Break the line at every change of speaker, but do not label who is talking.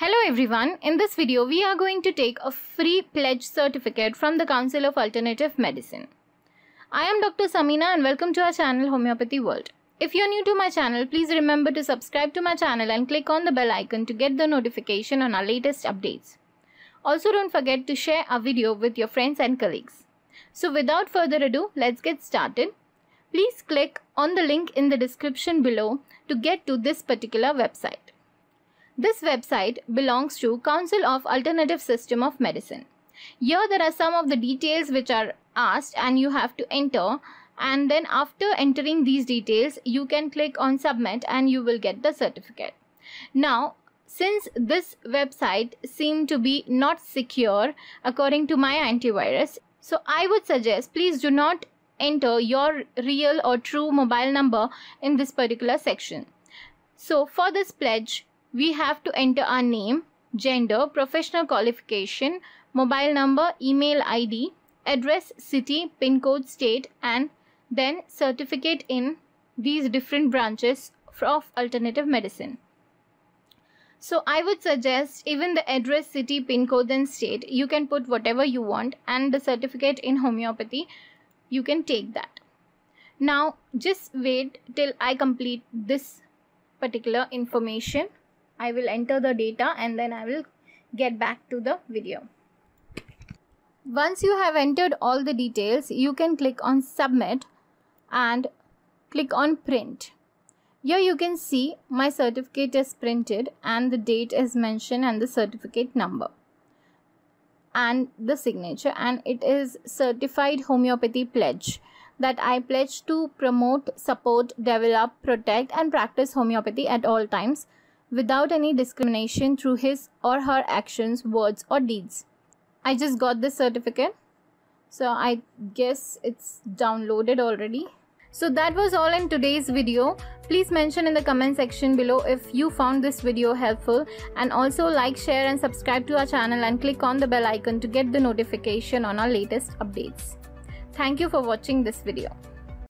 Hello everyone, in this video we are going to take a free pledge certificate from the Council of Alternative Medicine. I am Dr. Samina and welcome to our channel Homeopathy World. If you are new to my channel, please remember to subscribe to my channel and click on the bell icon to get the notification on our latest updates. Also don't forget to share our video with your friends and colleagues. So without further ado, let's get started. Please click on the link in the description below to get to this particular website. This website belongs to Council of Alternative System of Medicine. Here there are some of the details which are asked and you have to enter and then after entering these details you can click on submit and you will get the certificate. Now since this website seemed to be not secure according to my antivirus so I would suggest please do not enter your real or true mobile number in this particular section. So for this pledge we have to enter our name, gender, professional qualification, mobile number, email ID, address, city, pin code, state, and then certificate in these different branches of alternative medicine. So I would suggest even the address, city, pin code and state, you can put whatever you want and the certificate in homeopathy, you can take that. Now just wait till I complete this particular information. I will enter the data and then I will get back to the video. Once you have entered all the details, you can click on submit and click on print. Here you can see my certificate is printed and the date is mentioned and the certificate number and the signature and it is certified homeopathy pledge that I pledge to promote, support, develop, protect and practice homeopathy at all times without any discrimination through his or her actions, words, or deeds. I just got this certificate. So I guess it's downloaded already. So that was all in today's video. Please mention in the comment section below if you found this video helpful and also like, share and subscribe to our channel and click on the bell icon to get the notification on our latest updates. Thank you for watching this video.